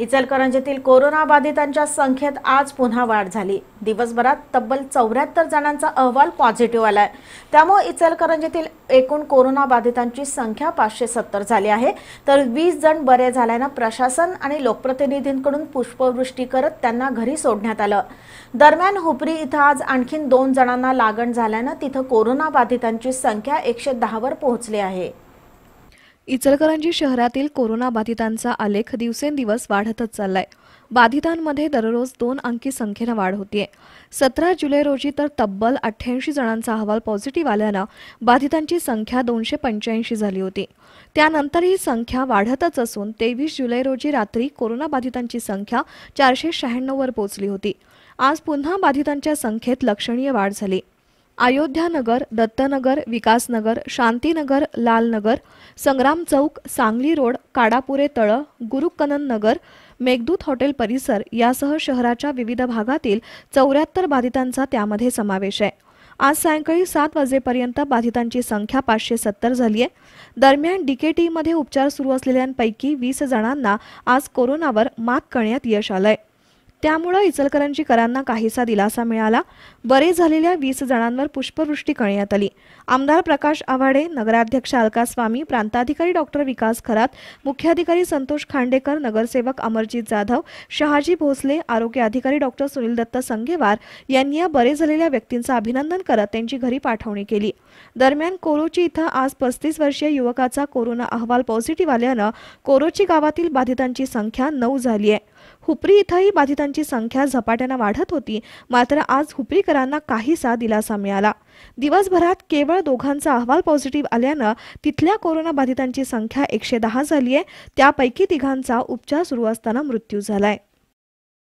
इचलकरंजीतील कोरोनाबाधितांच्या संख्येत आज पुन्हा वाढ झाली दिवसभरात तब्बल चौऱ्याहत्तर जणांचा अहवाल पॉझिटिव्ह आलाय त्यामुळे इचलकरंजीतील एकूण कोरोनाबाधितांची संख्या पाचशे सत्तर झाली आहे तर वीस जण बरे झाल्यानं प्रशासन आणि लोकप्रतिनिधींकडून पुष्पवृष्टी करत त्यांना घरी सोडण्यात आलं दरम्यान हुपरी इथं आज आणखीन दोन जणांना लागण झाल्यानं तिथं कोरोनाबाधितांची संख्या एकशे दहावर पोहोचली आहे इचलकरंजी शहरातील कोरोना बाधितांचा आलेख दिवसेंदिवस वाढतच चाललाय बाधितांमध्ये दररोज दोन अंकी संख्येनं वाढ होतीये सतरा जुलै रोजी तर तब्बल अठ्ठ्याऐंशी जणांचा अहवाल पॉझिटिव्ह आल्यानं बाधितांची संख्या दोनशे पंच्याऐंशी झाली होती त्यानंतर ही संख्या वाढतच असून तेवीस जुलै रोजी रात्री कोरोनाबाधितांची संख्या चारशे शहाण्णववर पोहोचली होती आज पुन्हा बाधितांच्या संख्येत लक्षणीय वाढ झाली अयोध्यानगर दत्तनगर विकासनगर शांतीनगर लालनगर संग्राम चौक सांगली रोड काडापुरे तळ गुरुकनन नगर मेघदूत हॉटेल परिसर यासह शहराच्या विविध भागातील चौऱ्याहत्तर बाधितांचा त्यामध्ये समावेश आहे आज सायंकाळी सात वाजेपर्यंत बाधितांची संख्या पाचशे सत्तर झाली आहे दरम्यान डीकेटीमध्ये उपचार सुरू असलेल्यांपैकी वीस जणांना आज कोरोनावर मात करण्यात यश आलंय त्यामुळं इचलकरंजीकरांना काहीसा दिलासा मिळाला बरे झालेल्या वीस जणांवर पुष्पवृष्टी करण्यात आली आमदार प्रकाश आव्हाडे नगराध्यक्ष अलका स्वामी प्रांताधिकारी डॉक्टर विकास खरात मुख्याधिकारी संतोष खांडेकर नगरसेवक अमरजीत जाधव शहाजी भोसले आरोग्य अधिकारी डॉक्टर सुनील दत्त संगेवार यांनी या बरे झालेल्या व्यक्तींचं अभिनंदन करत त्यांची घरी पाठवणी केली दरम्यान कोरोची इथं आज पस्तीस वर्षीय युवकाचा कोरोना अहवाल पॉझिटिव्ह आल्यानं कोरोची गावातील बाधितांची संख्या नऊ झाली आहे हुपरी इथंही बाधितांची संख्या झपाट्यानं वाढत होती मात्र आज हुपरीकरांना काहीसा दिलासा मिळाला दिवसभरात केवळ दोघांचा अहवाल पॉझिटिव्ह आल्यानं तिथल्या कोरोना बाधितांची संख्या एकशे दहा झाली आहे त्यापैकी तिघांचा उपचार सुरू असताना मृत्यू झालाय